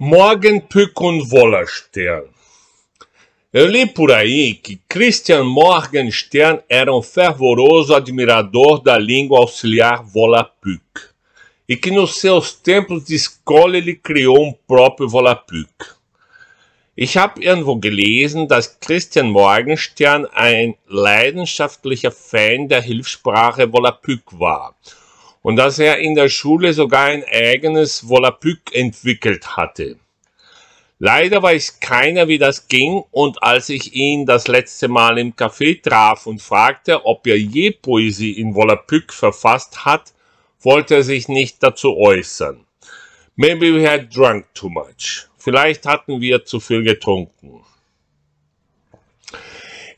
Morgenpyk-Wollerstern. Eu li por aí que Christian Morgenstern era um fervoroso admirador da língua auxiliar Volapük e que nos seus tempos de escola ele criou um próprio Volapük. Ich habe irgendwo gelesen, dass Christian Morgenstern ein leidenschaftlicher Fan der Hilfssprache Volapük war und dass er in der Schule sogar ein eigenes Volapük entwickelt hatte. Leider weiß keiner, wie das ging, und als ich ihn das letzte Mal im Café traf und fragte, ob er je Poesie in Volapük verfasst hat, wollte er sich nicht dazu äußern. Maybe we had drunk too much. Vielleicht hatten wir zu viel getrunken.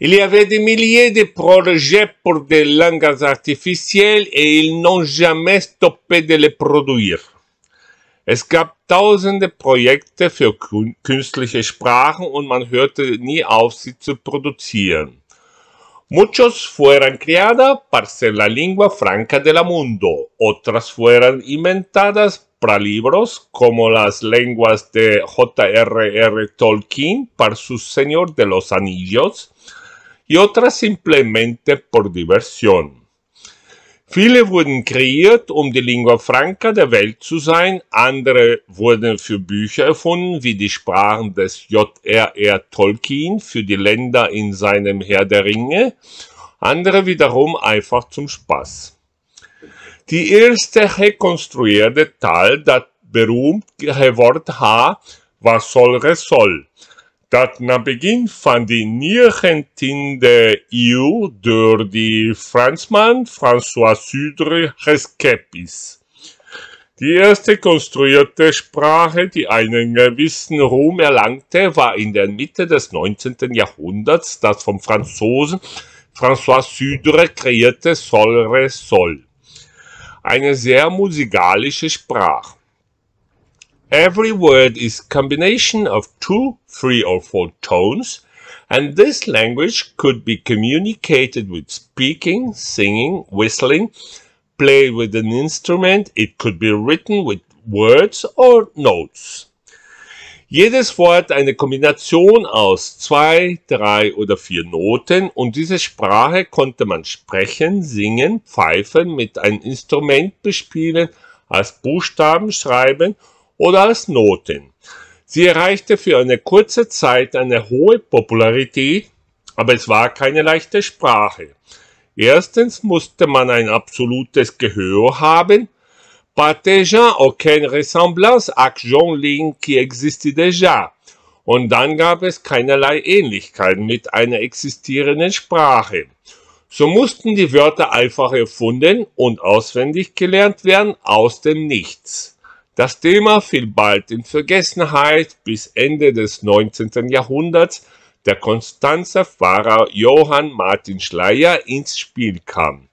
Il y avait des de projets pour des langues artificielles et ils n'ont jamais stoppé de les produire. Es gab tausende Projekte für künstliche Sprachen und man hörte nie auf, sie zu produzieren. Muchos fueron creadas para ser la lengua franca del mundo, otras fueron inventadas para libros como las lenguas de J.R.R. Tolkien para su Señor de los Anillos, y otras simplemente por Diversión. Viele wurden kreiert, um die Lingua Franca der Welt zu sein, andere wurden für Bücher erfunden, wie die Sprachen des J.R.R. Tolkien für die Länder in seinem Herr der Ringe, andere wiederum einfach zum Spaß. Die erste rekonstruierte Tal, das berühmt Wort H, war soll, re dat na begin van de 19e eeuw door de Fransman François Sudre geskept is. Die erste konstruierte Sprache, die einen gewissen Ruhm erlangte, war in der Mitte des 19. Jahrhunderts das vom Franzosen François Sudre kreierte Solre Sol. Eine sehr musikalische Sprache. Every word is combination of two, three or four tones, and this language could be communicated with speaking, singing, whistling, play with an instrument, it could be written with words or notes. Jedes Wort eine Kombination aus zwei, drei oder vier Noten und diese Sprache konnte man sprechen, singen, pfeifen, mit einem Instrument bespielen, als Buchstaben schreiben oder als Noten. Sie erreichte für eine kurze Zeit eine hohe Popularität, aber es war keine leichte Sprache. Erstens musste man ein absolutes Gehör haben, pas déjà aucune ressemblance à Jean Ling qui existait déjà. Und dann gab es keinerlei Ähnlichkeiten mit einer existierenden Sprache. So mussten die Wörter einfach erfunden und auswendig gelernt werden aus dem Nichts. Das Thema fiel bald in Vergessenheit, bis Ende des 19. Jahrhunderts der Konstanzer Pfarrer Johann Martin Schleyer ins Spiel kam.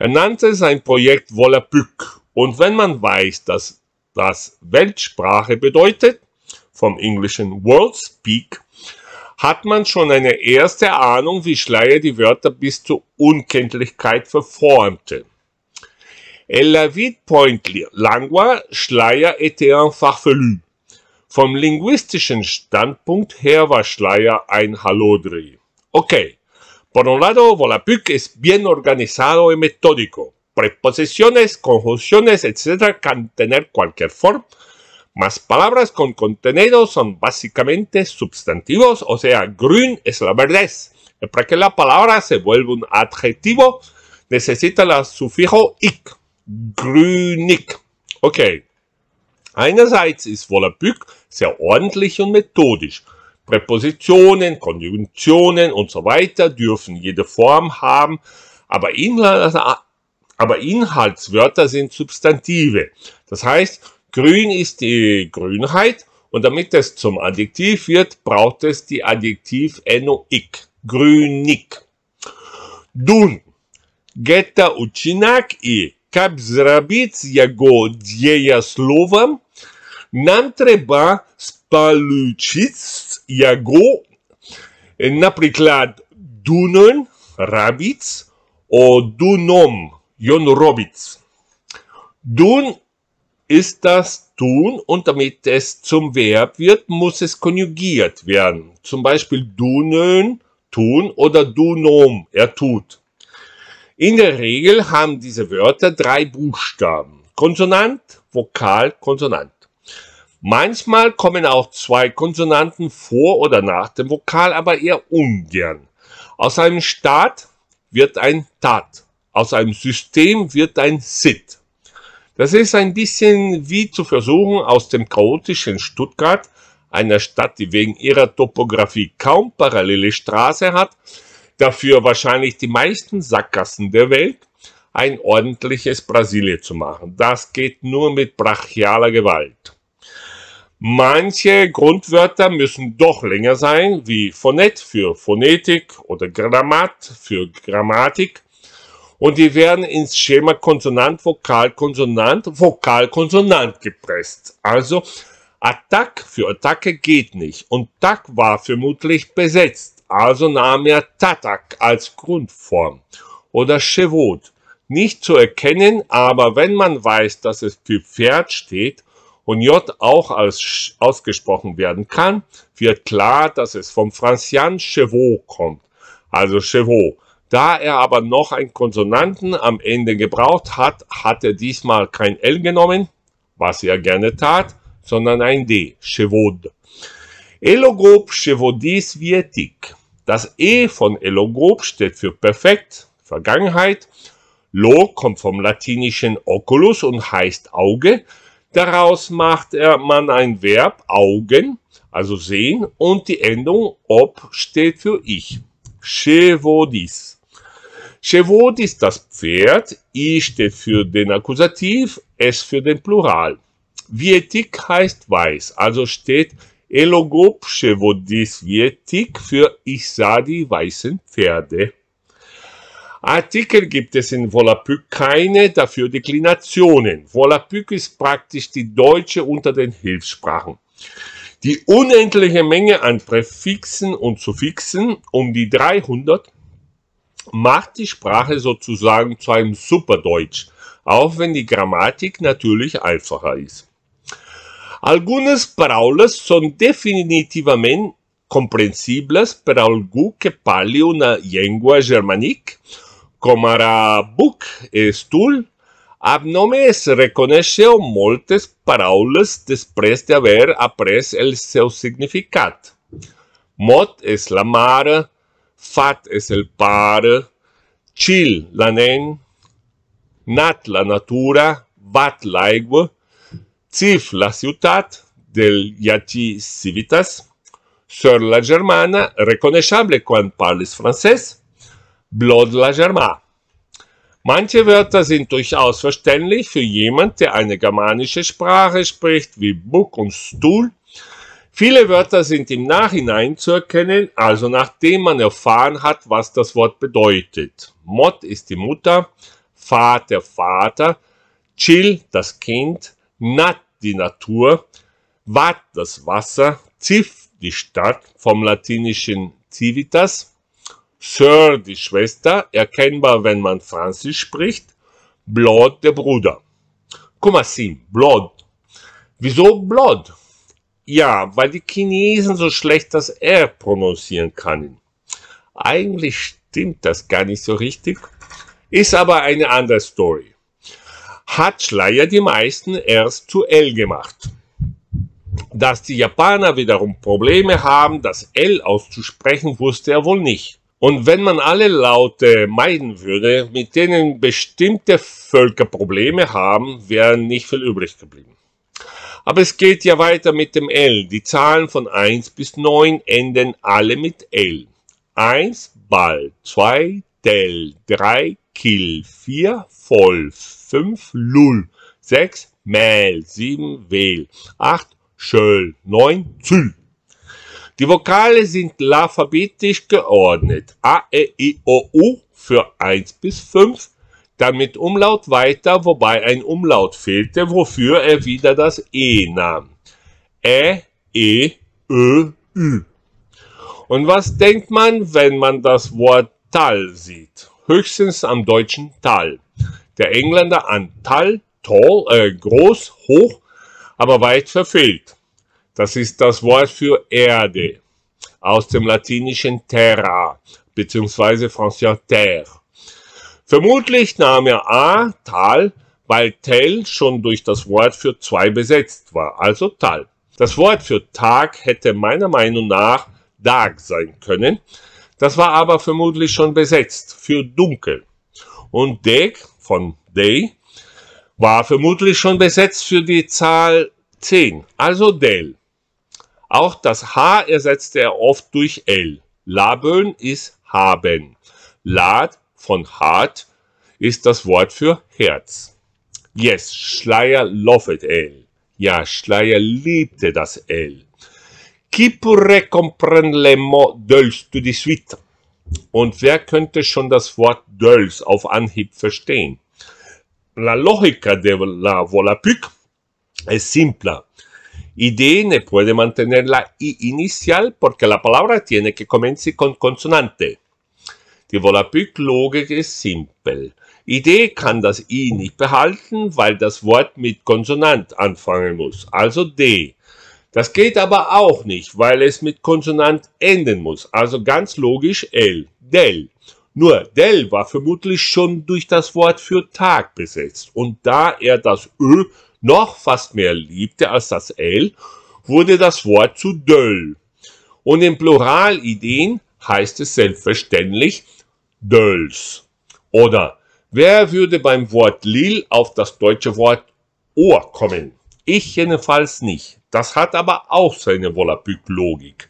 Er nannte sein Projekt Volapük und wenn man weiß, dass das Weltsprache bedeutet, vom englischen World Speak, hat man schon eine erste Ahnung, wie Schleier die Wörter bis zur Unkenntlichkeit verformte. En la vid pointlich. Langwa-Schleier était un farfelu. Vom linguistischen Standpunkt her war Schleier ein Halodri. Ok. Por un lado, Volapük es bien organizado y metódico. Preposiciones, conjunciones, etc. can tener cualquier forma. Más palabras con contenido son básicamente sustantivos. o sea, grün es la verdez. Para que la palabra se vuelva un adjetivo, necesita el sufijo ik, grünig. Okay. Einerseits ist Volapük sehr ordentlich und methodisch. Präpositionen, Konjunktionen und so weiter dürfen jede Form haben, aber, Inhal aber Inhaltswörter sind Substantive. Das heißt, grün ist die Grünheit und damit es zum Adjektiv wird, braucht es die Adjektiv Adjektivenoik, grünig. Dun. getta ucinak i Щоб зробити його дієсловом, нам треба сполучити його, наприклад, dunön, робить, о dunom, ён робить. Dun ist das tun und damit es zum Verb wird, muss es konjugiert werden. Zum Beispiel dunön, tun oder dunom, er tut. In der Regel haben diese Wörter drei Buchstaben. Konsonant, Vokal, Konsonant. Manchmal kommen auch zwei Konsonanten vor oder nach dem Vokal, aber eher ungern. Aus einem Staat wird ein Tat. Aus einem System wird ein Sit. Das ist ein bisschen wie zu versuchen, aus dem chaotischen Stuttgart, einer Stadt, die wegen ihrer Topographie kaum parallele Straße hat, dafür wahrscheinlich die meisten Sackgassen der Welt, ein ordentliches Brasilien zu machen. Das geht nur mit brachialer Gewalt. Manche Grundwörter müssen doch länger sein, wie Phonet für Phonetik oder Grammat für Grammatik. Und die werden ins Schema Konsonant, Vokal, Konsonant, Vokal, Konsonant gepresst. Also Attack für Attacke geht nicht. Und Tack war vermutlich besetzt also nahm er Tatak als Grundform oder Chevot. Nicht zu erkennen, aber wenn man weiß, dass es für Pferd steht und J auch als ausgesprochen werden kann, wird klar, dass es vom Franzian Chevaux kommt, also Chevaux. Da er aber noch einen Konsonanten am Ende gebraucht hat, hat er diesmal kein L genommen, was er gerne tat, sondern ein D, Chevaud. Elogop Chevodis Vietik. Das E von Elogop steht für perfekt, Vergangenheit. Lo kommt vom latinischen Oculus und heißt Auge. Daraus macht man ein Verb Augen, also sehen, und die Endung ob steht für ich. Chevodis. Chevodis, das Pferd, I steht für den Akkusativ, S für den Plural. Vietik heißt weiß, also steht Elogopsche, wo Elogop Pseudosvietik für Ich sah die weißen Pferde. Artikel gibt es in Volapük keine, dafür Deklinationen. Volapük ist praktisch die deutsche unter den Hilfssprachen. Die unendliche Menge an Präfixen und Suffixen um die 300 macht die Sprache sozusagen zu einem Superdeutsch, auch wenn die Grammatik natürlich einfacher ist. Algunes paraules són definitivament comprensibles per algú que parli una llengua germànic, com ara buc e stul. Abnome es reconeixeu moltes paraules després d'haver après el seu significat. Mot és la mare, fat és el pare, chill la nen, nat la natura, bat l'aigua, Cif la ciutat del Yati Civitas, sur la germana, reconnaissable quand parlis français, blood la germana. Manche Wörter sind durchaus verständlich für jemand, der eine germanische Sprache spricht, wie Buck und Stuhl. Viele Wörter sind im Nachhinein zu erkennen, also nachdem man erfahren hat, was das Wort bedeutet. Mott ist die Mutter, Vater, Vater, Chill das Kind, Nat die Natur, Wat das Wasser, Ziv die Stadt vom latinischen Civitas, Sir die Schwester, erkennbar wenn man Französisch spricht, Blood der Bruder. Guck mal, Sim, Blood. Wieso Blood? Ja, weil die Chinesen so schlecht das R prononcieren können. Eigentlich stimmt das gar nicht so richtig, ist aber eine andere Story hat Schleier die meisten erst zu L gemacht. Dass die Japaner wiederum Probleme haben, das L auszusprechen, wusste er wohl nicht. Und wenn man alle Laute meiden würde, mit denen bestimmte Völker Probleme haben, wäre nicht viel übrig geblieben. Aber es geht ja weiter mit dem L. Die Zahlen von 1 bis 9 enden alle mit L. 1 Ball, 2 Del, 3 Kiel 4, Voll 5, Lull 6, Mel 7, Wehl 8, Schöll 9, Zül. Die Vokale sind alphabetisch geordnet. A, E, I, O, U für 1 bis 5, Damit Umlaut weiter, wobei ein Umlaut fehlte, wofür er wieder das E nahm. Ä, E, Ö, Ü. Und was denkt man, wenn man das Wort Tal sieht? höchstens am deutschen Tal. Der Engländer an Tal, tall, äh, groß, hoch, aber weit verfehlt. Das ist das Wort für Erde aus dem latinischen terra bzw. französisch terre. Vermutlich nahm er A, Tal, weil Tell schon durch das Wort für zwei besetzt war, also Tal. Das Wort für Tag hätte meiner Meinung nach Dag sein können, das war aber vermutlich schon besetzt für dunkel. Und Deg von Day war vermutlich schon besetzt für die Zahl 10, also Del. Auch das H ersetzte er oft durch L. Labön ist haben. Lad von hart ist das Wort für Herz. Yes, Schleier lovet L. Ja, Schleier liebte das L. Qui pourrait comprendre les mots Dölz tout de suite? Und wer könnte schon das Wort Dölz auf Anhieb verstehen? La logica de la Volapuc es simple. ne puede mantener la I inicial porque la palabra tiene que comenzar con consonante. Die Volapuc-Logik ist simpel. Idee kann das I nicht behalten, weil das Wort mit Konsonant anfangen muss, also D. Das geht aber auch nicht, weil es mit Konsonant enden muss. Also ganz logisch L, Del. Nur Del war vermutlich schon durch das Wort für Tag besetzt. Und da er das Ö noch fast mehr liebte als das L, wurde das Wort zu Döll. Und in Pluralideen heißt es selbstverständlich Dölls. Oder wer würde beim Wort Lil auf das deutsche Wort Ohr kommen? Ich jedenfalls nicht. Das hat aber auch seine Volapük-Logik.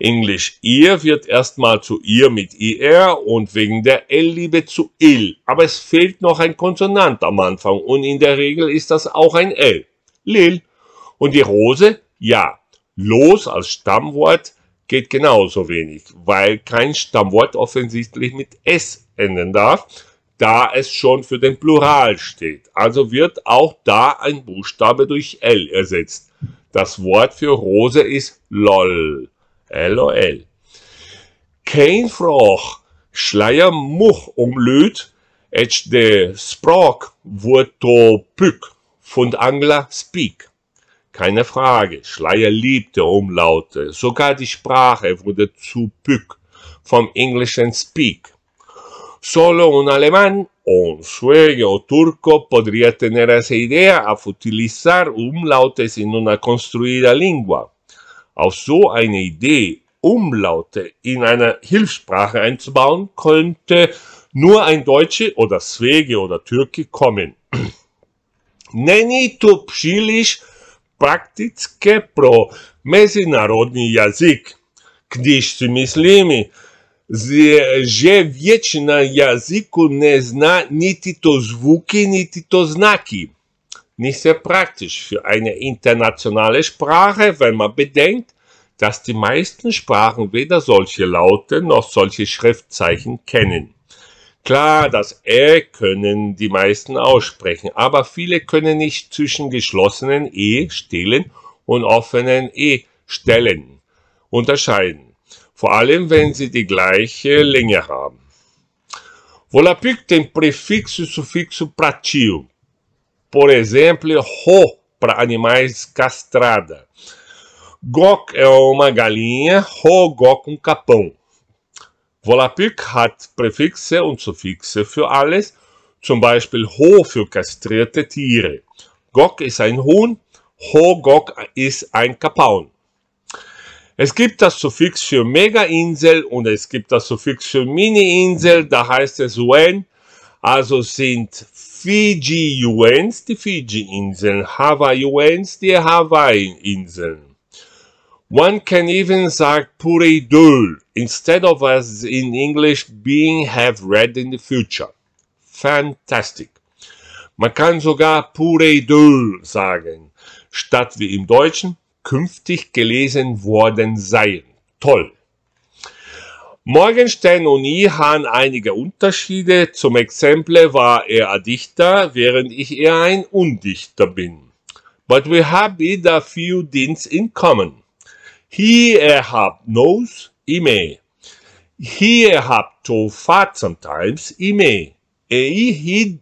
Englisch ihr wird erstmal zu ihr mit ir und wegen der L-Liebe zu ill. Aber es fehlt noch ein Konsonant am Anfang und in der Regel ist das auch ein L. Lil. Und die Rose? Ja. Los als Stammwort geht genauso wenig, weil kein Stammwort offensichtlich mit S enden darf, da es schon für den Plural steht. Also wird auch da ein Buchstabe durch L ersetzt. Das Wort für Rose ist LOL. LOL. Kein Froch schleier much umlüt, etsch de Sprach wird pück von Angler speak. Keine Frage, Schleier liebte Umlaute, sogar die Sprache wurde zu pück vom englischen speak. Solo un Alemann un sueño turco podría tener esa idea al utilizar umlautes en una construida lengua. Also eine Idee, Umlaute in einer Hilfssprache einzubauen, könnte nur ein Deutsche oder Swege oder Türke kommen. Neni tu psilish praktitske pro mezinnarodni jazik, když si mislimi, že vječna jaziku ne zna niti to Звуки, niti to Znaki. Nicht sehr praktisch für eine internationale Sprache, wenn man bedenkt, dass die meisten Sprachen weder solche Laute noch solche Schriftzeichen kennen. Klar, das R können die meisten aussprechen, aber viele können nicht zwischen geschlossenen e stehlen und offenen E-Stellen unterscheiden. vor allem wenn sie die gleiche Länge haben. Volapük tem prefixo e sufixo pratio. Por exemplo, ro para animais castrada. Gok é uma galinha, ro gok um capão. Volapük hat Präfixe und Suffixe für alles, zum Beispiel ho für kastrierte Tiere. Gok ist ein Huhn, ho gok ist ein Kapaun. Es gibt das Suffix für Mega-Insel und es gibt das Suffix für Mini-Insel, da heißt es UN. Also sind fiji uns die Fiji-Inseln, hawaii uns die Hawaii-Inseln. One can even say pure dul instead of as in English being have read in the future. Fantastic. Man kann sogar pure dul sagen, statt wie im Deutschen künftig gelesen worden seien. Toll. Morgenstern und ich haben einige Unterschiede. Zum Exempel war er ein Dichter, während ich eher ein Undichter bin. But we have it a few things in common. He er have nose, ime. He er have to fat sometimes, ime. He, he,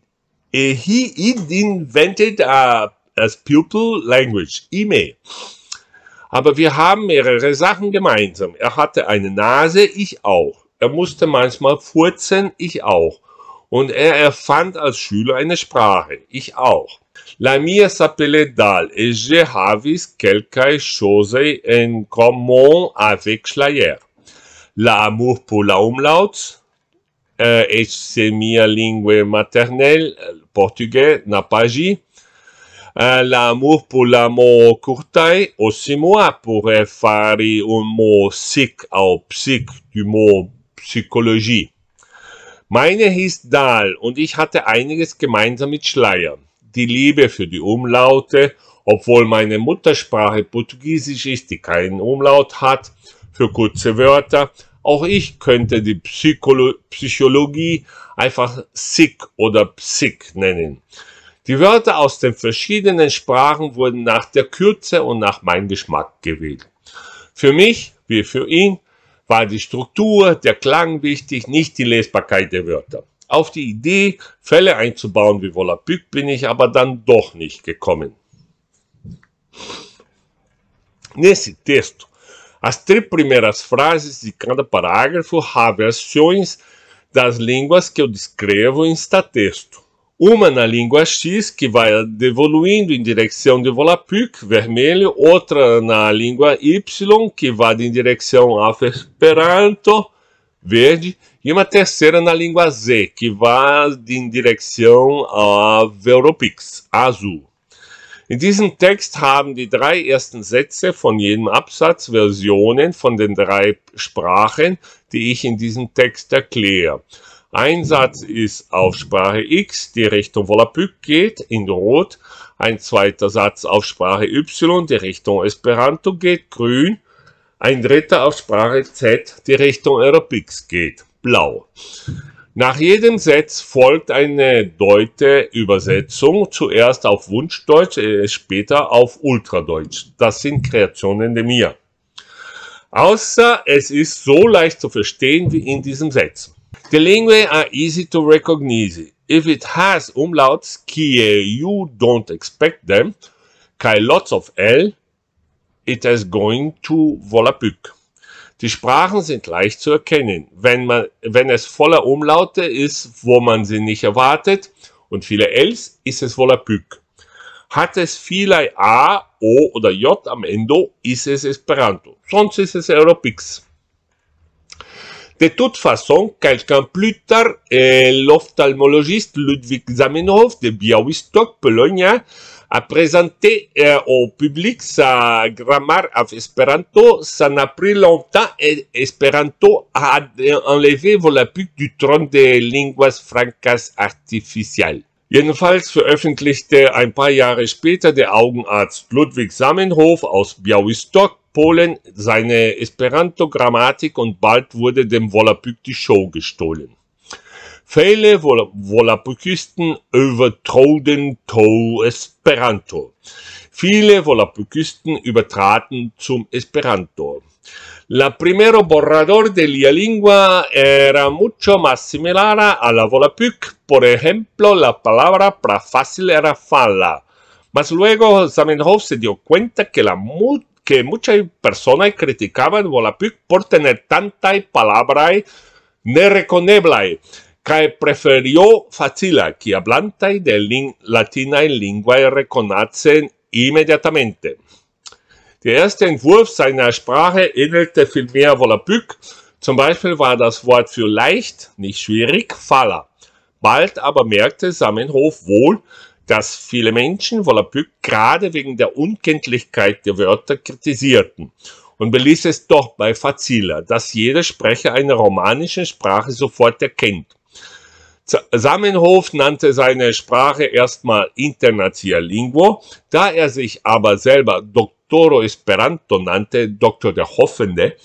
he, invented a, a pupil language, ime. Aber wir haben mehrere Sachen gemeinsam. Er hatte eine Nase, ich auch. Er musste manchmal furzen, ich auch. Und er erfand als Schüler eine Sprache, ich auch. La mia s'appelle Dal et je havis quelques choses en commun avec Schleier. L'amour pour la umlaut, euh, et c'est mia langue maternelle, euh, portugais, n'a pas Eh, l'amour pour l'amour courtin, aussi moi pourrais faire un mot psych au psych du mot Psychologie. Meine hieß Dahl und ich hatte einiges gemeinsam mit Schleier. Die Liebe für die Umlaute, obwohl meine Muttersprache Portugiesisch ist, die keinen Umlaut hat, für kurze Wörter. Auch ich könnte die Psycholo Psychologie einfach sick oder psych nennen. Die Wörter aus den verschiedenen Sprachen wurden nach der Kürze und nach meinem Geschmack gewählt. Für mich, wie für ihn, war die Struktur, der Klang wichtig, nicht die Lesbarkeit der Wörter. Auf die Idee, Fälle einzubauen wie Wollapük, bin ich aber dann doch nicht gekommen. Nesse texto, as três primeiras frases de cada parágrafo há versões das línguas que eu descrevo em texto uma na língua X, que vai devoluindo em direção de Volapük, vermelho, outra na língua Y, que vai em direção ao Esperanto, verde, e uma terceira na língua Z, que vai em direção ao Europix, azul. In diesem Text haben die drei ersten Sätze von jedem Absatz Versionen von den drei Sprachen, die ich in diesem Text erkläre. Ein Satz ist auf Sprache X, die Richtung Volapük geht, in Rot. Ein zweiter Satz auf Sprache Y, die Richtung Esperanto geht, Grün. Ein dritter auf Sprache Z, die Richtung Aerobics geht, Blau. Nach jedem Satz folgt eine deutsche Übersetzung, zuerst auf Wunschdeutsch, äh, später auf Ultradeutsch. Das sind Kreationen der mir. Außer es ist so leicht zu verstehen wie in diesem Satz. The linguae are easy to recognize. If it has umlauts, que you don't expect them, kai lots of L, it is going to Volapük. Die Sprachen sind leicht zu erkennen. Wenn, man, wenn es voller Umlaute ist, wo man sie nicht erwartet, und viele Ls, ist es Volapük. Hat es viele A, O oder J am Ende, ist es Esperanto. Sonst ist es Europix. De toute façon, quelqu'un plus tard, l'ophtalmologiste Ludwig Zamenhof de Białystok, Pologne, a présenté euh, au public sa grammaire en Esperanto Ça n'a pris longtemps et Esperanto a enlevé la du trône des langues francas artificielles. Jedenfalls veröffentlichte ein paar Jahre später der Augenarzt Ludwig Sammenhof aus Białystok, Polen, seine Esperanto-Grammatik und bald wurde dem Volapük die Show gestohlen. Viele Volapükisten übertroden to Esperanto. Viele Volapükisten übertraten zum Esperanto. La primero borrador de la lengua era mucho más similar a la Volapük. Por ejemplo, la palabra para fácil era fala. Mas luego Zamenhof se dio cuenta que, que muchas personas criticaban Volapük por tener tantas palabras nereconeblae, que prefirió facila que hablante de latina en lengua reconocen inmediatamente. Der erste Entwurf seiner Sprache ähnelte vielmehr Volapük. Zum Beispiel war das Wort für leicht, nicht schwierig, Fala. Bald aber merkte Sammenhof wohl, dass viele Menschen Volapük gerade wegen der Unkenntlichkeit der Wörter kritisierten und beließ es doch bei Fazila, dass jeder Sprecher eine romanische Sprache sofort erkennt. Sammenhof nannte seine Sprache erstmal Internatia Lingua, da er sich aber selber Doktor Doktoro Esperanto nannte, Doktor der Hoffende,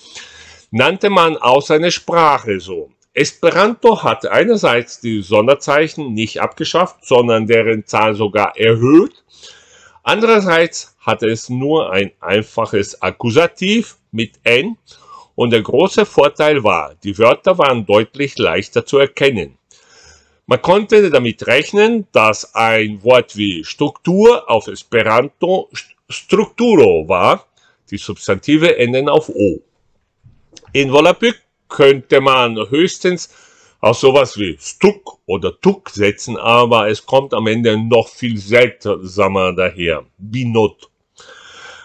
nannte man auch seine Sprache so. Esperanto hat einerseits die Sonderzeichen nicht abgeschafft, sondern deren Zahl sogar erhöht. Andererseits hatte es nur ein einfaches Akkusativ mit N und der große Vorteil war, die Wörter waren deutlich leichter zu erkennen. Man konnte damit rechnen, dass ein Wort wie Struktur auf Esperanto Strukturo war. Die Substantive enden auf O. In Wollapük könnte man höchstens auch sowas wie Stuck oder Tuck setzen, aber es kommt am Ende noch viel seltsamer daher. Binot.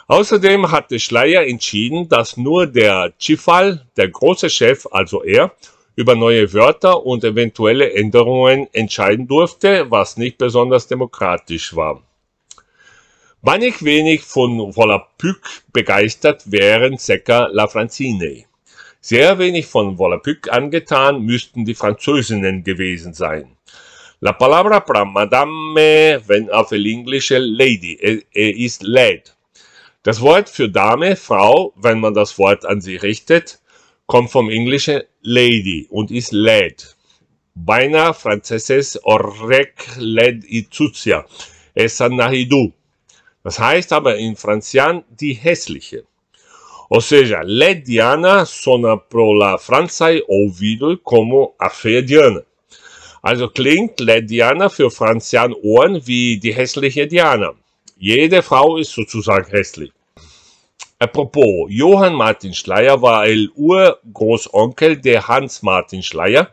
Außerdem hatte Schleier entschieden, dass nur der Chifal, der große Chef, also er, über neue Wörter und eventuelle Änderungen entscheiden durfte, was nicht besonders demokratisch war. Mannig wenig von Volapük begeistert wären Secker La Francine. Sehr wenig von Volapük angetan müssten die Französinnen gewesen sein. La palabra para madame, wenn auf el englische lady, äh, äh, ist lad. Das Wort für Dame, Frau, wenn man das Wort an sie richtet, kommt vom englischen lady und ist lad. Beinahe französisch orrec led ituzia. Esan nahidu. Das heißt aber in Franzian die hässliche. Ou seja, le Diana sona pro la Francai ouvido como a feia Diana. Also klingt le Diana für Franzian Ohren wie die hässliche Diana. Jede Frau ist sozusagen hässlich. Apropos, Johann Martin Schleyer war el Urgroßonkel der Hans Martin Schleyer,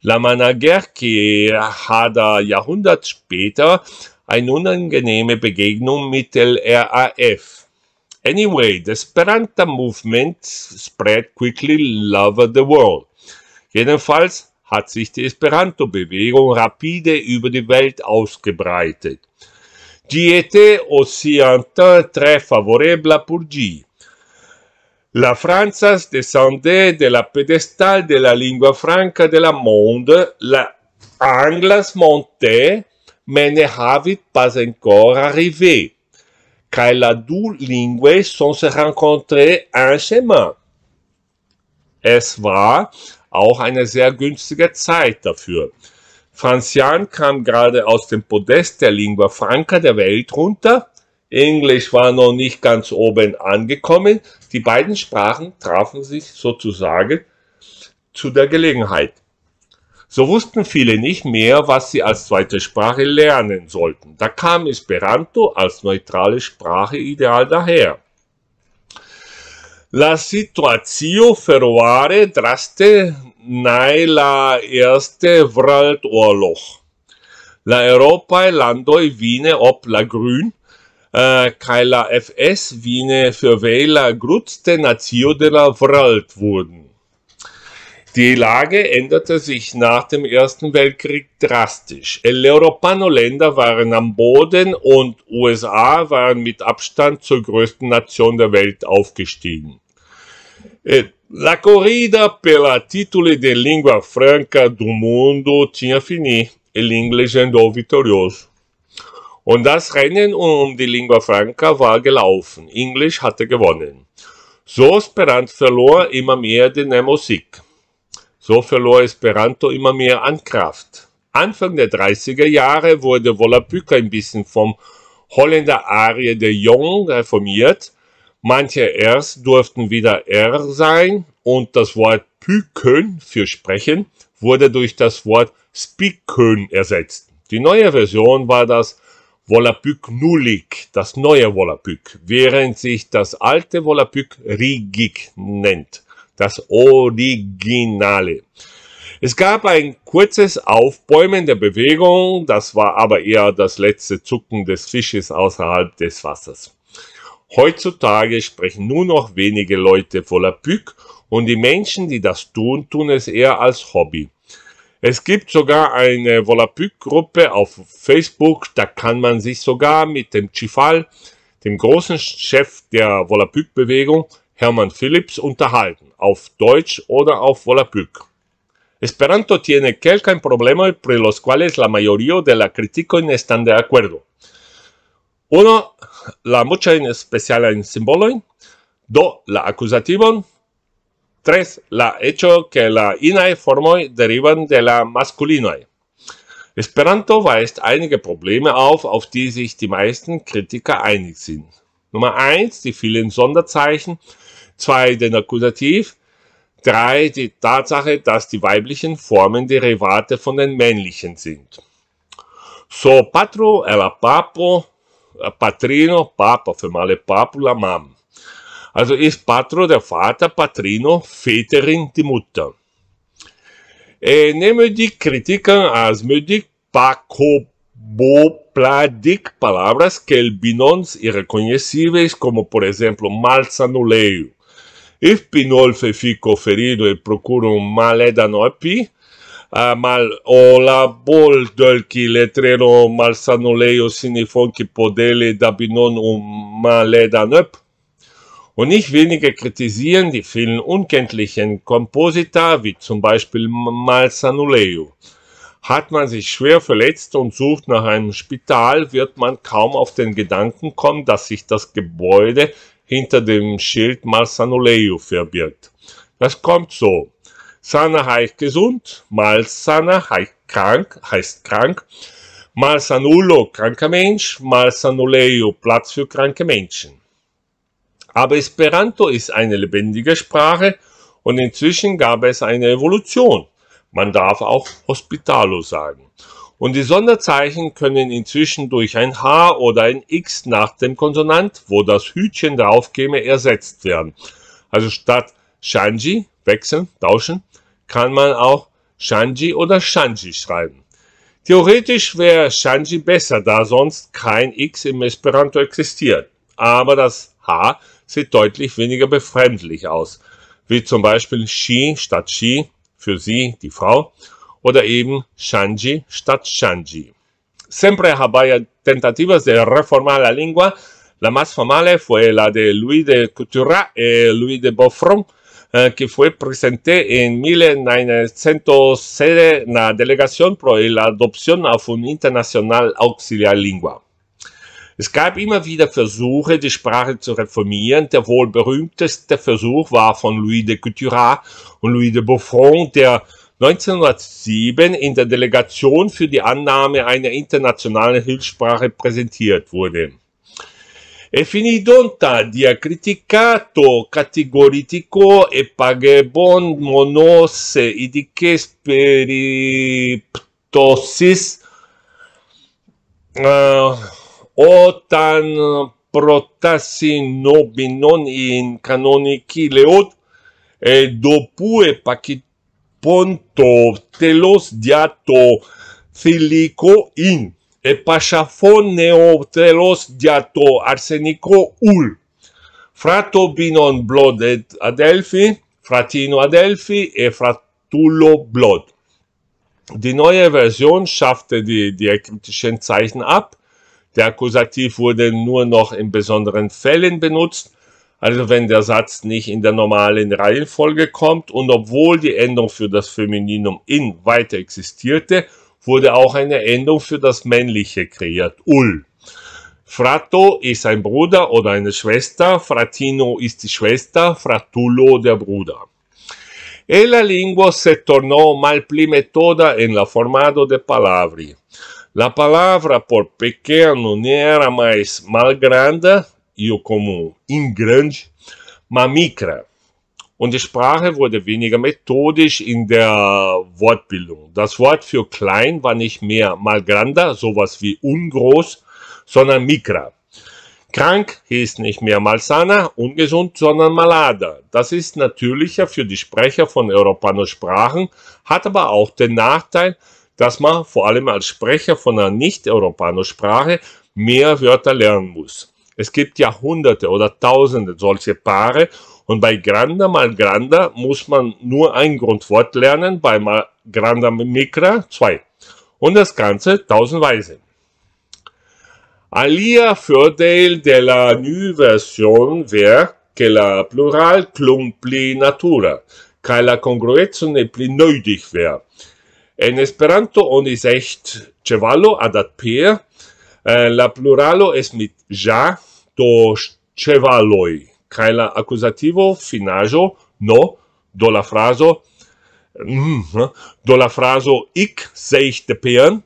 La Manager, qui hat Jahrhundert später eine unangenehme Begegnung mit der RAF. Anyway, the Esperanto movement spread quickly over the world. Jedenfalls hat sich die Esperanto-Bewegung rapide über die Welt ausgebreitet. Diete occidental très favorable pour G. La France descendait de la pédestale de la lingua franca de la monde, la Anglas montait mene havit pas encore arrivé, car la deux lingues sont se rencontrées un chemin. Es war auch eine sehr günstige Zeit dafür. Franz Jan kam gerade aus dem Podest der Lingua Franca der Welt runter. Englisch war noch nicht ganz oben angekommen. Die beiden Sprachen trafen sich sozusagen zu der Gelegenheit. So wussten viele nicht mehr, was sie als zweite Sprache lernen sollten. Da kam Esperanto als neutrale Sprache ideal daher. La situazio ferroare draste nae la erste Weltorlog. La Europae landoi vine ob la grün, äh, kai la FS vine fervei la grutste nazio de la Welt wurden. Die Lage änderte sich nach dem Ersten Weltkrieg drastisch. Leoropano-Länder waren am Boden und USA waren mit Abstand zur größten Nation der Welt aufgestiegen. Äh, la corrida per la titoli de lingua franca do mundo tinha fini. L'inglese andou vitorioso. Und das Rennen um die Lingua Franca war gelaufen. Englisch hatte gewonnen. So Esperanto verlor immer mehr den Musik. So verlor Esperanto immer mehr an Kraft. Anfang der 30er Jahre wurde Volapük ein bisschen vom Holländer Arie de Jong reformiert. Manche Rs durften wieder R sein und das Wort Pükön für sprechen wurde durch das Wort Spikön ersetzt. Die neue Version war das Volapük Nullig, das neue Volapük, während sich das alte Volapük Rigig nennt das Originale. Es gab ein kurzes Aufbäumen der Bewegung, das war aber eher das letzte Zucken des Fisches außerhalb des Wassers. Heutzutage sprechen nur noch wenige Leute voller Pück und die Menschen, die das tun, tun es eher als Hobby. Es gibt sogar eine Volapük-Gruppe auf Facebook, da kann man sich sogar mit dem Chifal, dem großen Chef der Volapük-Bewegung, Hermann Philips unterhalten, auf Deutsch oder auf Volapük. Esperanto tiene kelkajn problemoj pri los cuales la mayoría de la criticojn ne están de acuerdo. Uno, la muchajn specialajn simbolojn. Do, la acusativon. Tres, la hecho que la inaj formoj derivan de la maskulinoj. Esperanto weist einige Probleme auf, auf die sich die meisten Kritiker einig sind. Nummer eins, die vielen Sonderzeichen zwei den Akkusativ, drei die Tatsache, dass die weiblichen Formen Derivate von den männlichen sind. So patro ela papo, äh, patrino, papa, für male papula mam. Also ist patro der Vater, patrino, Väterin die Mutter. E äh, nemedic critican as medic pacobopladic palabras que el binons irreconhecíveis, como por exemplo malsanuleio, Espinolfe fico ferido e procuro um malé da noite. Uh, mal o la bol del qui letrero malsanuleio sinifonki podele da binon um malé da noite. Und nicht wenige kritisieren die vielen unkenntlichen Komposita, wie zum Beispiel Malsanuleo. Hat man sich schwer verletzt und sucht nach einem Spital, wird man kaum auf den Gedanken kommen, dass sich das Gebäude hinter dem Schild Marsanuleu verbirgt. Das kommt so. Sana heißt gesund, Malsana heißt krank, heißt krank, Malsanulo kranker Mensch, Malsanuleo Platz für kranke Menschen. Aber Esperanto ist eine lebendige Sprache und inzwischen gab es eine Evolution. Man darf auch Hospitalo sagen und die Sonderzeichen können inzwischen durch ein H oder ein X nach dem Konsonant, wo das Hütchen drauf käme, ersetzt werden. Also statt Shanji, wechseln, tauschen, kann man auch Shanji oder Shanji schreiben. Theoretisch wäre Shanji besser, da sonst kein X im Esperanto existiert. Aber das H sieht deutlich weniger befremdlich aus. Wie zum Beispiel Shi statt Shi für sie, die Frau oder eben Shanji statt Shanji. Siempre ich tentativas de reformar la lengua. La más famosa fue la de Louis de Couturat y e Louis de Beaufort, eh, que fue presente en 1907 en la delegación por la adopción a un international auxiliar lingua. Es gab immer wieder Versuche, die Sprache zu reformieren. Der wohl berühmteste Versuch war von Louis de Couturat und Louis de Beaufort, der 1907 in der Delegation für die Annahme einer internationalen Hilfssprache präsentiert wurde. E finidonta diacriticato categoritico e pagebon monose idiques periptosis uh, eh, otan protasi nobinon in canonici leot e dopue pacit πόντο, τέλος δια το θηλυκό ειν. Επασαφώνεο τέλος δια το αρσενικό ουλ. Φράτο μπινον μπλοντ αδέλφι, fratino Adelphi e fratullo Blood. Die neue Version schaffte die diakritischen Zeichen ab. Der Akkusativ wurde nur noch in besonderen Fällen benutzt also wenn der Satz nicht in der normalen Reihenfolge kommt und obwohl die Endung für das Femininum in weiter existierte, wurde auch eine Endung für das Männliche kreiert, ul. Fratto ist ein Bruder oder eine Schwester, Fratino ist die Schwester, Fratullo der Bruder. E la lingua se tornò malplime toda en la formado de palavri. La palavra por pequeno ne era mais grande, EU Comum in Grande Mamikra. Und die Sprache wurde weniger methodisch in der Wortbildung. Das Wort für klein war nicht mehr malgranda, sowas wie ungroß, sondern mikra. Krank hieß nicht mehr malsana, ungesund, sondern malada. Das ist natürlicher für die Sprecher von europano hat aber auch den Nachteil, dass man vor allem als Sprecher von einer nicht europanosprache mehr Wörter lernen muss. Es gibt Jahrhunderte oder Tausende solche Paare und bei Granda mal Granda muss man nur ein Grundwort lernen, bei mal Granda Micra zwei. Und das Ganze tausendweise. Alia fördel de la nu version ver que la plural clump pli natura, kaj la congrueco ne pli nötig ver. En Esperanto oni secht ĉevalo adat pier, Eh, la pluralo es mit ja, do chevaloi. kaj la akuzativo finaĵo no do la fraso, mhm, do la fraso ik seichte sejhtepean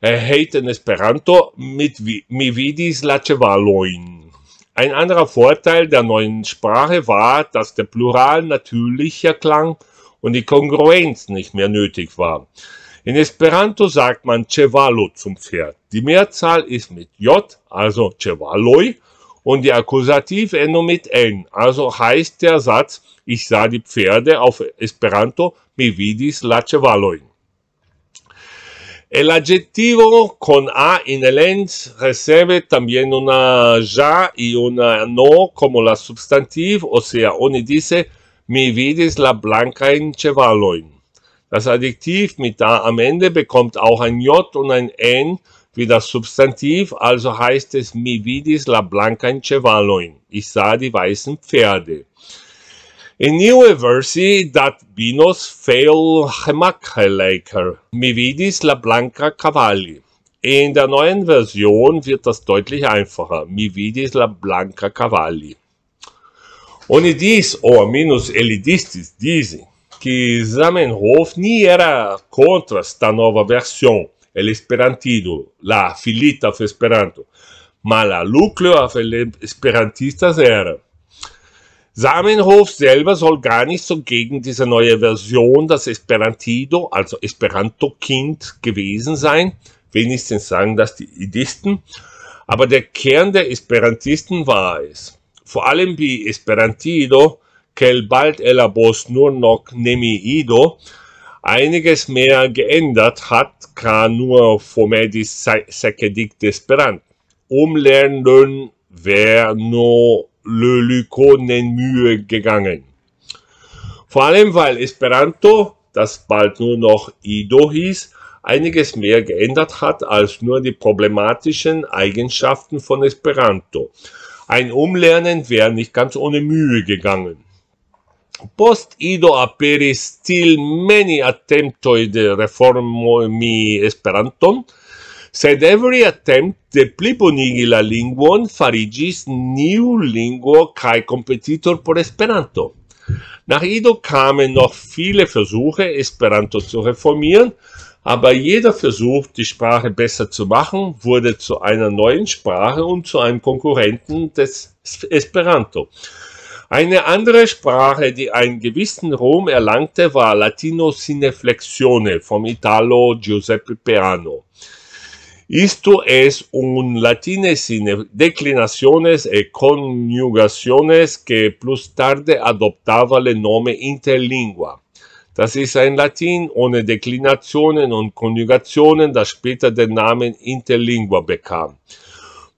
eh, heit in Esperanto mit mi vidis la ĉevalojn. Ein anderer Vorteil der neuen Sprache war, dass der Plural natürlicher klang und die Kongruenz nicht mehr nötig war. In Esperanto sagt man Cevalo zum Pferd. Die Mehrzahl ist mit J, also Cevaloi, und die Akkusativendung mit N, also heißt der Satz, ich sah die Pferde auf Esperanto, mi vidis la Cevaloin. El adjetivo con A in elens recebe también una ja y una no como la substantiv, o sea, oni dice mi vidis la blanca en cevaloin. Das Adjektiv mit da am Ende bekommt auch ein j und ein n wie das Substantiv, also heißt es mi vidis la blancan cevaloin. Ich sah die weißen Pferde. In new versi dat binos fail hemacheleker, mi vidis la blanca cavalli. In der neuen Version wird das deutlich einfacher, mi vidis la blanca cavalli. Ohne dies, o minus elidistis disi que Zamenhof nie era contra esta nova versão, el esperantido, la filita of Esperanto, mas la núcleo of esperantistas era. Zamenhof selber soll gar nicht so gegen diese neue Version, das Esperantido, also Esperanto-Kind gewesen sein. Wenigstens sagen das die Idisten. Aber der Kern der Esperantisten war es. Vor allem wie Esperantido quel bald Elabos nur noch nemi ido, einiges mehr geändert hat, kann nur fomedis secedict esperant. Umlernen wäre no le Lykonen Mühe gegangen. Vor allem, weil Esperanto, das bald nur noch Ido hieß, einiges mehr geändert hat als nur die problematischen Eigenschaften von Esperanto. Ein Umlernen wäre nicht ganz ohne Mühe gegangen. post ido aperis til meni attemptoi de reformo mi esperanton, sed every attempt de pliponigi la linguon farigis new linguo cae competitor por esperanto. Nach Ido came noch viele Versuche, Esperanto zu reformieren, aber jeder Versuch, die Sprache besser zu machen, wurde zu einer neuen Sprache und zu einem Konkurrenten des Esperanto. Eine andere Sprache, die einen gewissen Ruhm erlangte, war Latino Cineflexione vom Italo Giuseppe Peano. Isto es un latine sine declinaciones e conjugaciones que plus tarde adoptava le nome Interlingua. Das ist ein Latin ohne Deklinationen und Konjugationen, das später den Namen Interlingua bekam.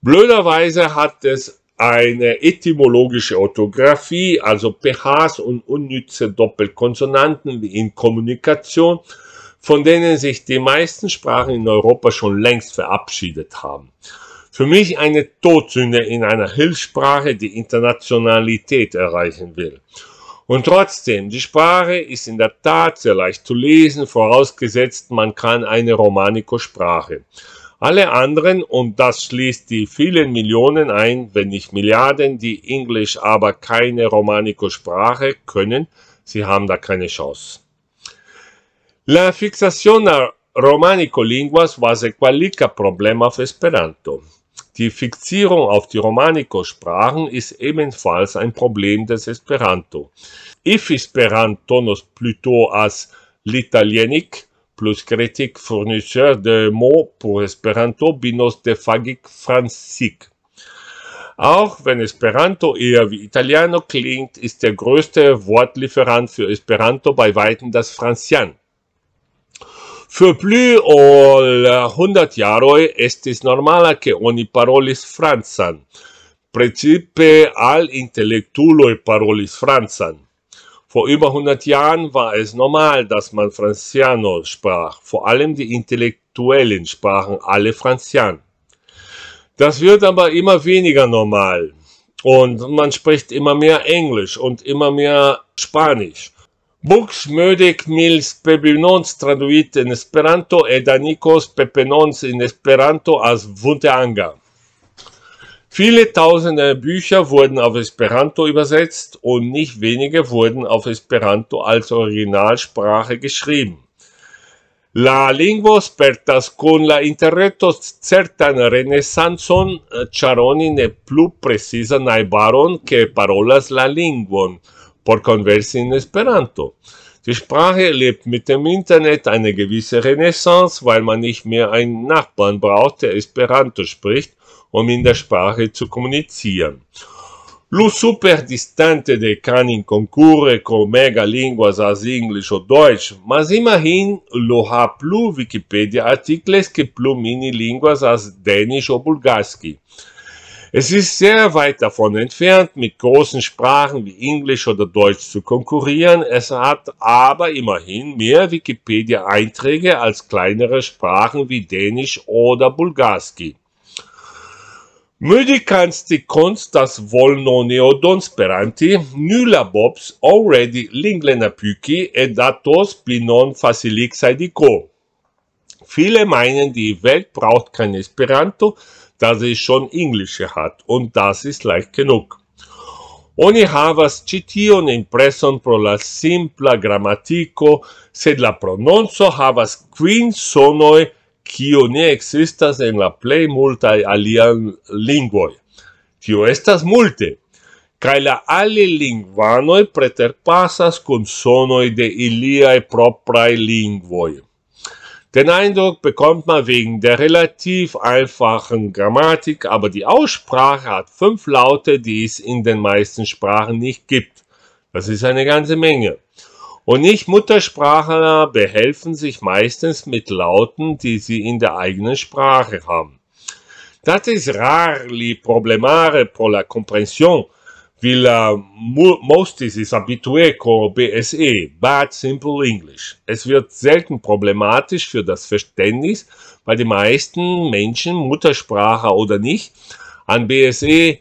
Blöderweise hat es eine etymologische Orthographie, also PHs und unnütze Doppelkonsonanten in Kommunikation, von denen sich die meisten Sprachen in Europa schon längst verabschiedet haben. Für mich eine Todsünde in einer Hilfssprache, die Internationalität erreichen will. Und trotzdem, die Sprache ist in der Tat sehr leicht zu lesen, vorausgesetzt man kann eine Romanikosprache. sprache alle anderen, und das schließt die vielen Millionen ein, wenn nicht Milliarden, die Englisch aber keine Romanico-Sprache können, sie haben da keine Chance. La fixation a Romanico-Linguas war sequalica Problem auf Esperanto. Die Fixierung auf die Romanico-Sprachen ist ebenfalls ein Problem des Esperanto. If Esperanto nos plutôt as l'italienic plus kritik fournisseur de mots pour Esperanto de fagic franzig. Auch wenn Esperanto eher wie Italiano klingt, ist der größte Wortlieferant für Esperanto bei weitem das Francian. Für plus ol 100 ist es normaler, que oni parolis Franzan. Principe al intelektuloj parolis Franzan. Vor über 100 Jahren war es normal, dass man Franciano sprach. Vor allem die Intellektuellen sprachen alle Franzian. Das wird aber immer weniger normal. Und man spricht immer mehr Englisch und immer mehr Spanisch. Bux mödec mil spebenons traduit in Esperanto ed anicos pepenons in Esperanto as anga. Viele tausende Bücher wurden auf Esperanto übersetzt und nicht wenige wurden auf Esperanto als Originalsprache geschrieben. La lingvo spertas con la interreto certan renesancon, eh, charoni ne plu precizas naibaron ke parolas la linguon, por konversi in Esperanto. Die Sprache erlebt mit dem Internet eine gewisse Renaissance, weil man nicht mehr einen Nachbarn braucht, der Esperanto spricht, um in der Sprache zu kommunizieren. Lo super distante de Canin concurre com mega línguas as English ou Deutsch, mas imagine lo ha plu Wikipedia articles que plu mini línguas as Dänisch ou Bulgarski. Es ist sehr weit davon entfernt, mit großen Sprachen wie Englisch oder Deutsch zu konkurrieren. Es hat aber immerhin mehr Wikipedia-Einträge als kleinere Sprachen wie Dänisch oder Bulgarski. Möglichkeits die Kunst das Volno Neodon Speranti Nulla Bobs already Linglena Pyki et datos binon facilix aidico Viele meinen die Welt braucht kein Esperanto da sie schon englische hat und das ist leicht genug Oni havas cition impreson pro la simpla grammatico, sed la prononco havas quin sonoi kio ne existas en la plej multaj alian lingvoj. Tio estas multe. Kaj la alilingvanoj preterpasas konsonoj de iliaj propraj lingvoj. Den Eindruck bekommt man wegen der relativ einfachen Grammatik, aber die Aussprache hat fünf Laute, die es in den meisten Sprachen nicht gibt. Das ist eine ganze Menge. Und Nicht-Muttersprachler behelfen sich meistens mit Lauten, die sie in der eigenen Sprache haben. Das ist rar problemare pro la comprension, wie la mostis is habitué co BSE, Bad Simple English. Es wird selten problematisch für das Verständnis, weil die meisten Menschen, Mutterspracher oder nicht, an BSE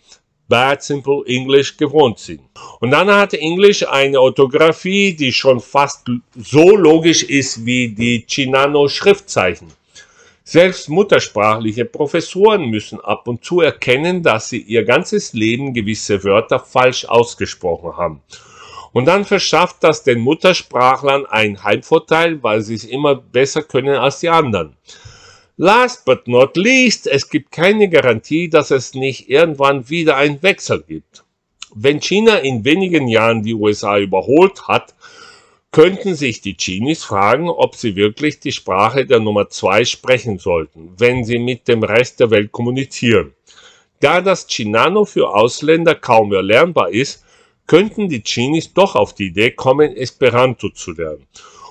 Bad Simple English gewohnt sind. Und dann hat Englisch eine Orthographie, die schon fast so logisch ist wie die Chinano-Schriftzeichen. Selbst muttersprachliche Professoren müssen ab und zu erkennen, dass sie ihr ganzes Leben gewisse Wörter falsch ausgesprochen haben. Und dann verschafft das den Muttersprachlern einen Heimvorteil, weil sie es immer besser können als die anderen. Last but not least, es gibt keine Garantie, dass es nicht irgendwann wieder einen Wechsel gibt. Wenn China in wenigen Jahren die USA überholt hat, könnten sich die Chinis fragen, ob sie wirklich die Sprache der Nummer zwei sprechen sollten, wenn sie mit dem Rest der Welt kommunizieren. Da das Chinano für Ausländer kaum erlernbar ist, könnten die Chinis doch auf die Idee kommen, Esperanto zu lernen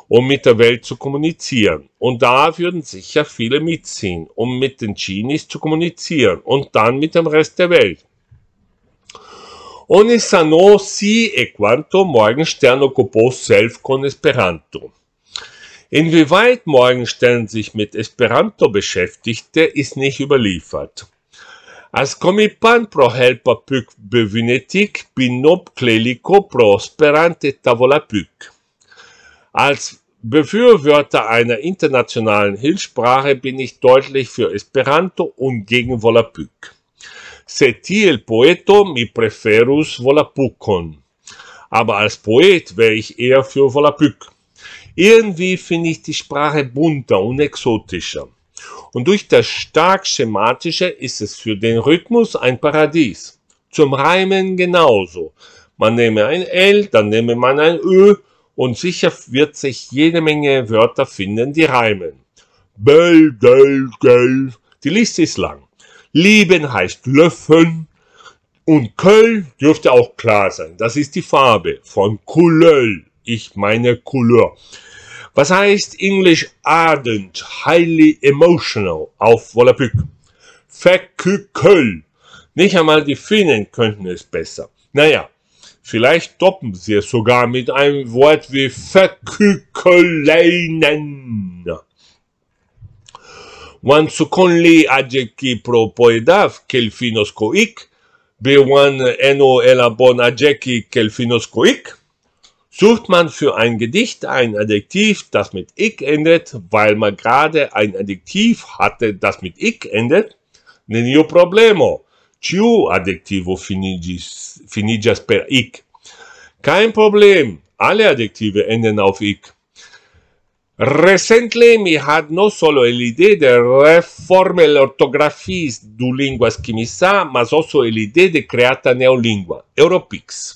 um mit der Welt zu kommunizieren. Und da würden sicher viele mitziehen, um mit den Genies zu kommunizieren und dann mit dem Rest der Welt. Oni sano si e quanto Morgenstern occupo self con Esperanto. Inwieweit Morgenstern sich mit Esperanto beschäftigte, ist nicht überliefert. Als comipan pro helpa puc bevinetic, binop clelico prosperante tavola puc. Als Befürworter einer internationalen Hilfssprache bin ich deutlich für Esperanto und gegen Volapük. Se tiel poeto mi preferus Volapukon. Aber als Poet wäre ich eher für Volapük. Irgendwie finde ich die Sprache bunter und exotischer. Und durch das stark schematische ist es für den Rhythmus ein Paradies. Zum Reimen genauso. Man nehme ein L, dann nehme man ein Ö, und sicher wird sich jede Menge Wörter finden, die reimen. Bell, Bell, Bell. Die Liste ist lang. Lieben heißt Löffeln und Köll dürfte auch klar sein. Das ist die Farbe von Couleur. Ich meine Couleur. Was heißt Englisch ardent, highly emotional auf Volapük? Verküköll. Nicht einmal die Finnen könnten es besser. Naja, Vielleicht toppen sie es sogar mit einem Wort wie verkukleinen. One sukonli ajeki propoedav kelfinoskoik, B1 eno elabon ajeki kelfinoskoik, sucht man für ein Gedicht ein Adjektiv, das mit ik endet, weil man gerade ein Adjektiv hatte, das mit ik endet, nenio problemo ciu Adjektivo finigis, finigas per ik. Kein Problem, alle Adjektive enden auf ik. Recently, mi had no solo el idee de reforme el ortografis du lingua schimisa, mas also el idee de creata neolingua, Europix.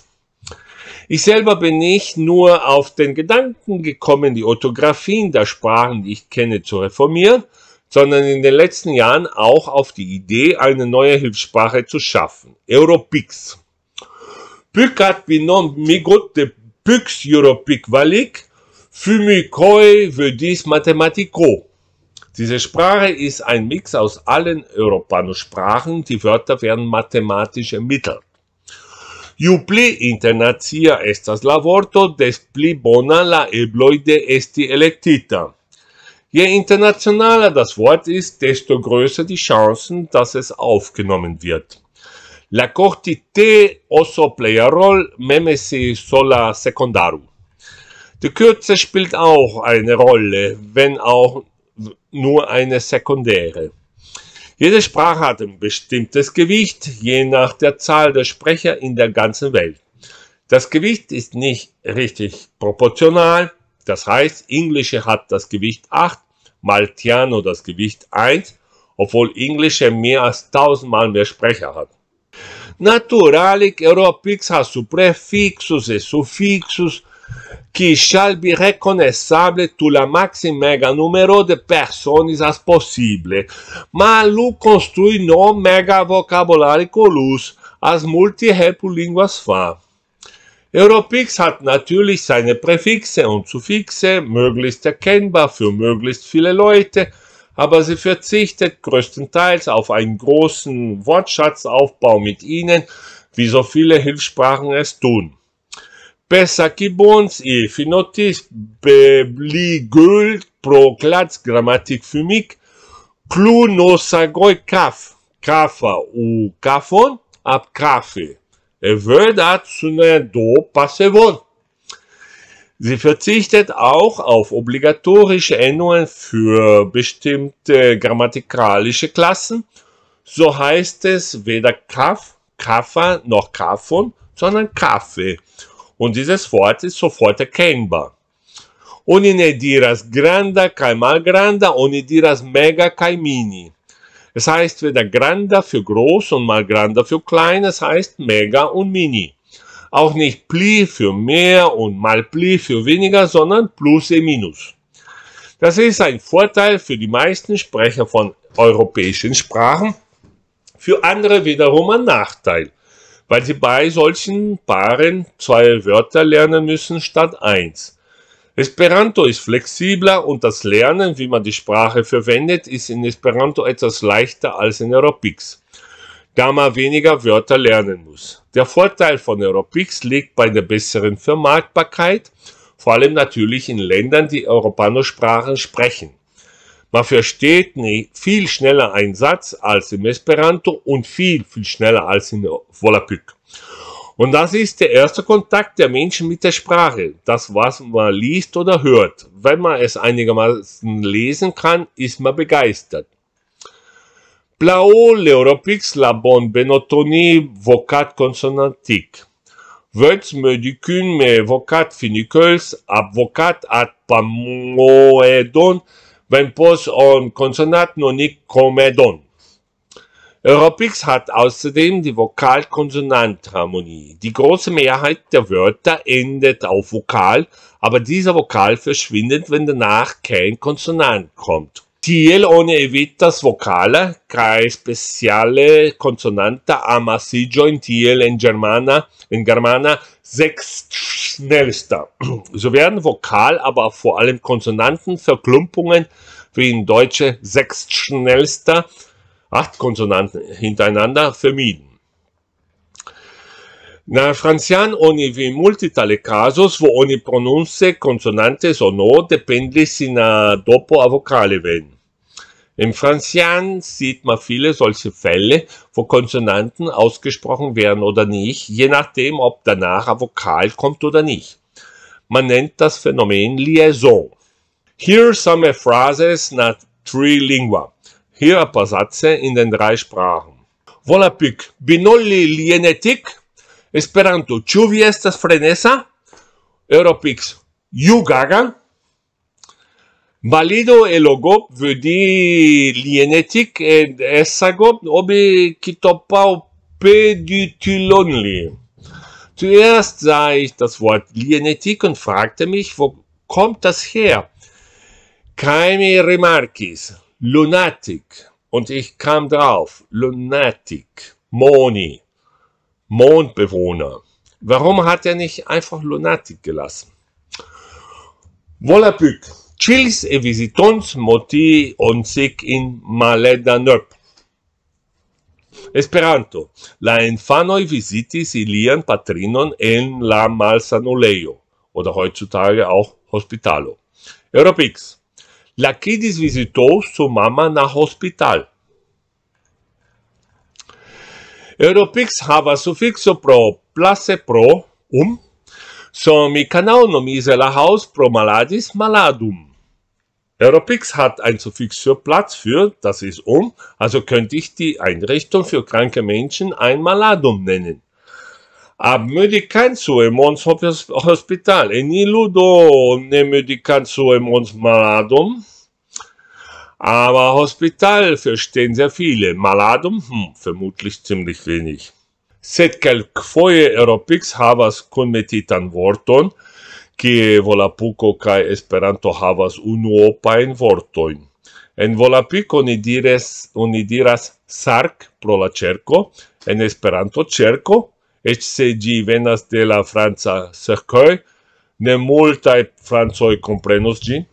Ich selber bin nicht nur auf den Gedanken gekommen, die Orthographien der Sprachen, die ich kenne, zu reformieren, sondern in den letzten Jahren auch auf die Idee, eine neue Hilfssprache zu schaffen. Europix. PUC binom migot de PUX Europic valik fumikoi vödis mathematico. Diese Sprache ist ein Mix aus allen Europano-Sprachen, die Wörter werden mathematisch ermittelt. Ju pli estas la vorto, des pli bona la ebloide esti electita. Je internationaler das Wort ist, desto größer die Chancen, dass es aufgenommen wird. La cortité osso meme si sola secondaru. Die Kürze spielt auch eine Rolle, wenn auch nur eine sekundäre. Jede Sprache hat ein bestimmtes Gewicht, je nach der Zahl der Sprecher in der ganzen Welt. Das Gewicht ist nicht richtig proportional, das heißt, Englische hat das Gewicht 8, Maltiano das Gewicht 1, obwohl Englische mehr als tausendmal mehr Sprecher hat. Naturalik Europix ha su prefixus e suffixus qui shall be reconnaissable to la maxim mega numero de personis as possible, ma lu construi no mega vocabulari colus as multi repu linguas fa. Europix hat natürlich seine Präfixe und Suffixe, möglichst erkennbar für möglichst viele Leute, aber sie verzichtet größtenteils auf einen großen Wortschatzaufbau mit ihnen, wie so viele Hilfssprachen es tun. Pesa Gibbons i Finotis bligult pro grammatic grammatik clu nosa goi kaf, kafa u kafon ab kafe dazu eine do Passevon. Sie verzichtet auch auf obligatorische Endungen für bestimmte grammatikalische Klassen. So heißt es weder Kaff, Kaffa noch Kaffon, sondern Kaffee. Und dieses Wort ist sofort erkennbar. Ohne ne diras granda kai malgranda, oni diras mega kai mini. Das heißt weder Granda für groß und mal Granda für klein, das heißt Mega und Mini. Auch nicht Pli für mehr und mal Pli für weniger, sondern Plus e Minus. Das ist ein Vorteil für die meisten Sprecher von europäischen Sprachen, für andere wiederum ein Nachteil, weil sie bei solchen Paaren zwei Wörter lernen müssen statt eins. Esperanto ist flexibler und das Lernen, wie man die Sprache verwendet, ist in Esperanto etwas leichter als in Europix, da man weniger Wörter lernen muss. Der Vorteil von Europix liegt bei der besseren Vermarktbarkeit, vor allem natürlich in Ländern, die Europanosprachen sprechen. Man versteht viel schneller einen Satz als im Esperanto und viel, viel schneller als in Volapük. Und das ist der erste Kontakt der Menschen mit der Sprache. Das, was man liest oder hört. Wenn man es einigermaßen lesen kann, ist man begeistert. Plao, l'europix, la bonne benotonie vocat consonantique. Veuts me du ducune me vocat finiculs ab vocat ad pamoedon, wenn pos on consonat nonic comedon. Europix hat außerdem die Vokalkonsonantharmonie. Die große Mehrheit der Wörter endet auf Vokal, aber dieser Vokal verschwindet, wenn danach kein Konsonant kommt. Tiel ohne evitas vocala, cae speciale consonanta amasigio in tiel in germana, in germana sechstschnellster. So werden Vokal, aber vor allem Konsonantenverklumpungen wie in deutsche sechstschnellster acht Konsonanten hintereinander vermieden. Na Franzian oni vi multitale casus, wo vo oni pronunce consonantes o no dependlis sina dopo a vocale werden. Im Franzian sieht man viele solche Fälle, wo Konsonanten ausgesprochen werden oder nicht, je nachdem, ob danach ein Vokal kommt oder nicht. Man nennt das Phänomen Liaison. Here some phrases not three lingua. Hier ein paar Sätze in den drei Sprachen. Voilà pic, binoli lienetic, Esperanto, ĉu vi estas freneza? Europix, jugaga, gaga? Valido elogop vödi lienetik ed essagop obi kitopau peditylonli. Zuerst sah ich das Wort lienetik und fragte mich, wo kommt das her? Keine remarkis. Lunatic. Und ich kam drauf, Lunatic, Moni, Mondbewohner. Warum hat er nicht einfach Lunatic gelassen? Voilà plus. Chils e visitons moti und sic in maledanop. Esperanto. La infanoi visitis ilian patrinon en la malsanulejo oder heutzutage auch Hospitalo. Europix. La Laquídis visitou sua mama na hospital. Europix havas sufixo pro place pro um, so mi canal nomis la haus pro maladis maladum. Europix hat ein Suffixo Platz für, das ist um, also könnte ich die Einrichtung für kranke Menschen ein Maladum nennen. a medicanzu e mons hospital e ni ludo ne medicanzu e mons maladum aber hospital verstehen sehr viele maladum hm, vermutlich ziemlich wenig sed kel foje europix havas kunmetitan vorton ki volapuko kai esperanto havas unu opain vortoin En volapiko ni dires, oni diras sark pro la cerco, en Esperanto cerco HCG Venas de la Franca Cercueil, ne multaj francoj komprenos ĝin.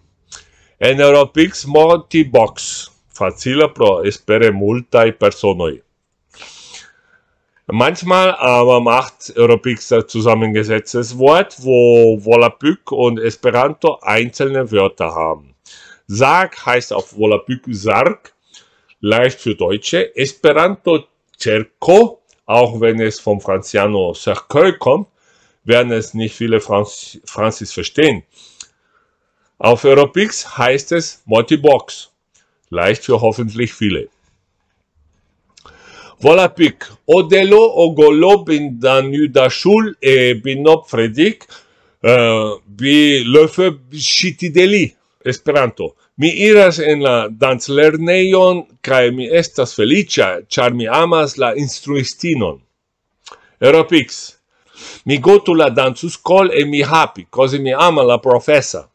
En Europix Monti Box, facila pro espere multaj personoi. Manchmal aber macht Europix ein zusammengesetztes Wort, wo Volapük und Esperanto einzelne Wörter haben. Sarg heißt auf Volapük Sarg, leicht für Deutsche. Esperanto Cerco auch wenn es vom Franziano Cercueil kommt, werden es nicht viele Franz Franzis verstehen. Auf Europix heißt es Multibox. Leicht für hoffentlich viele. Voilà pic. Odelo ogolo bin da danudashul e äh, binop fredik äh, bi lefe chitideli. Esperanto. mi iras en la danzlerneion cae mi estas felicia char mi amas la instruistinon Europix mi gotu la dancus kol e mi happy cosi mi ama la professa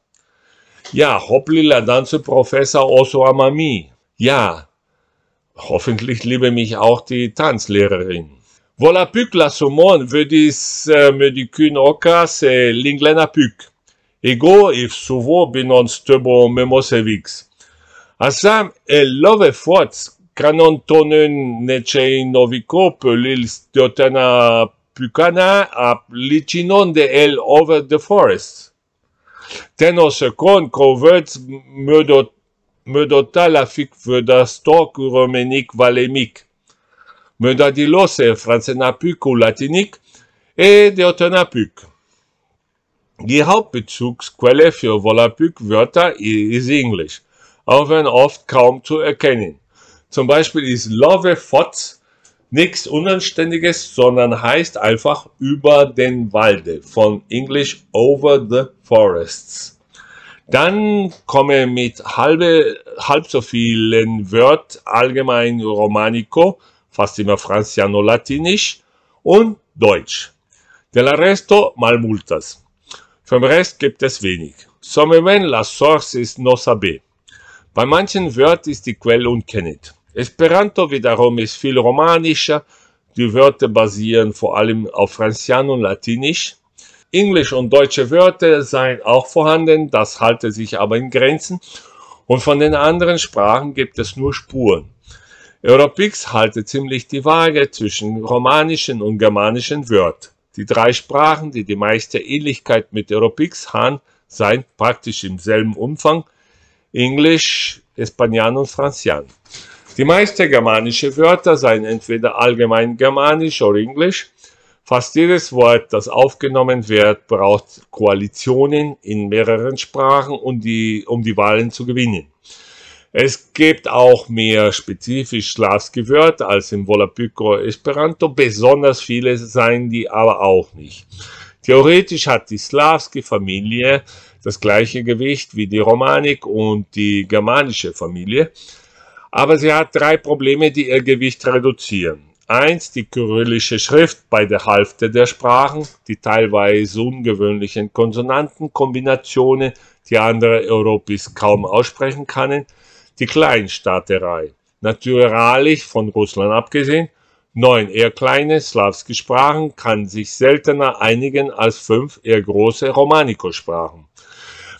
ja hopli la danzu professa oso ama mi ja hoffentlich liebe mich auch die tanzlehrerin Vola la puc la sumon, vedis eh, me di cun oka se l'inglena puc. Igår if suvo stöbo memosevix. A sam elove fots Canon tonen necei novikop lil stiotana pukana a licinon de el over the forest. Tenos kon covets mödot mödota la fic vöda romenic valemic. Mödadilose francenapuc ou latinic et pu. Die Hauptbezugsquelle für Volapük-Wörter ist Englisch, auch wenn oft kaum zu erkennen. Zum Beispiel ist Love Fots nichts Unanständiges, sondern heißt einfach über den Walde, von Englisch over the forests. Dann komme mit halbe, halb so vielen Wörtern allgemein Romanico, fast immer Franziano-Latinisch und Deutsch. Del resto mal multas. Vom Rest gibt es wenig. Sommerwen la source ist no sabe. Bei manchen Wörtern ist die Quelle unkennend. Esperanto wiederum ist viel romanischer. Die Wörter basieren vor allem auf Franzian und Latinisch. Englisch und deutsche Wörter seien auch vorhanden, das halte sich aber in Grenzen. Und von den anderen Sprachen gibt es nur Spuren. Europix halte ziemlich die Waage zwischen romanischen und germanischen Wörtern. Die drei Sprachen, die die meiste Ähnlichkeit mit Europix haben, seien praktisch im selben Umfang Englisch, Espanian und Franzian. Die meisten germanischen Wörter seien entweder allgemein germanisch oder englisch. Fast jedes Wort, das aufgenommen wird, braucht Koalitionen in mehreren Sprachen, um die, um die Wahlen zu gewinnen. Es gibt auch mehr spezifisch Schlafsgewört als im Volapyko Esperanto. Besonders viele seien die aber auch nicht. Theoretisch hat die slawske Familie das gleiche Gewicht wie die Romanik und die germanische Familie. Aber sie hat drei Probleme, die ihr Gewicht reduzieren. Eins, die kyrillische Schrift bei der Hälfte der Sprachen, die teilweise ungewöhnlichen Konsonantenkombinationen, die andere Europis kaum aussprechen können die Kleinstaaterei, naturalisch von Russland abgesehen. neun Eher kleine slawsche Sprachen kann sich seltener einigen als fünf eher große Romanikosprachen.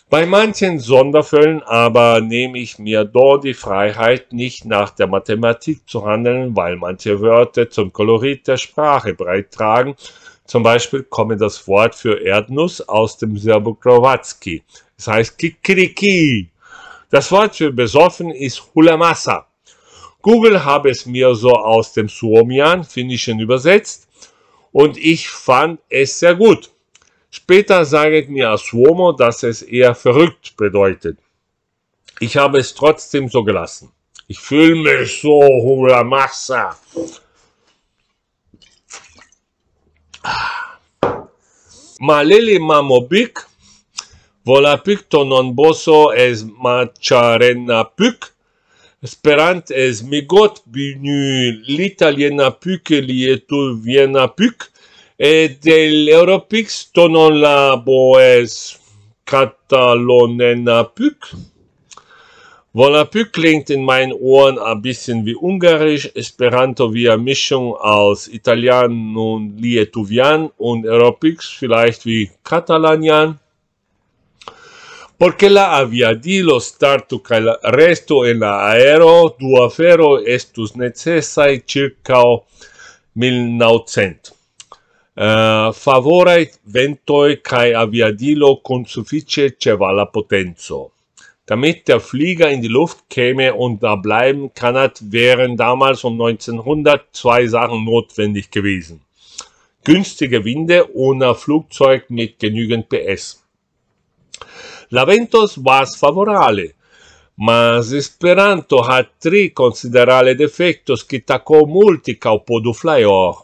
Bei manchen Sonderfällen aber nehme ich mir dort die Freiheit, nicht nach der Mathematik zu handeln, weil manche Wörter zum Kolorit der Sprache beitragen. Zum Beispiel komme das Wort für Erdnuss aus dem Serbokroatski. Es heißt Kikriki. Das Wort für besoffen ist Hulamassa. Google habe es mir so aus dem Suomian, Finnischen übersetzt und ich fand es sehr gut. Später sagt mir Suomo, dass es eher verrückt bedeutet. Ich habe es trotzdem so gelassen. Ich fühle mich so Hulamassa. Ah. Maleli Mamobik Volapuc tononboso es macharena macharenapuc. Sperant es migot binu l'italiena e l'italianapuc lietuvianapuc. E del europix tonon la labo es catalonenapuc. Volapük klingt in meinen Ohren ein bisschen wie Ungarisch, Esperanto wie eine Mischung aus Italian und Lietuvian und Europix vielleicht wie Katalanian. Porque la aviadilo startu kaj la resto en la aero du afero estus necesaj ĉirkaŭ 1900. Uh, eh, favoraj ventoj kaj aviadilo kun sufiĉe ĉevala potenzo. Damit der Flieger in die Luft käme und da bleiben kann, wären damals um 1900 zwei Sachen notwendig gewesen. Günstige Winde ohne Flugzeug mit genügend PS La ventos vas favorable, mas Esperanto ha tri considerale defectos qui taco multi caupodu flaior.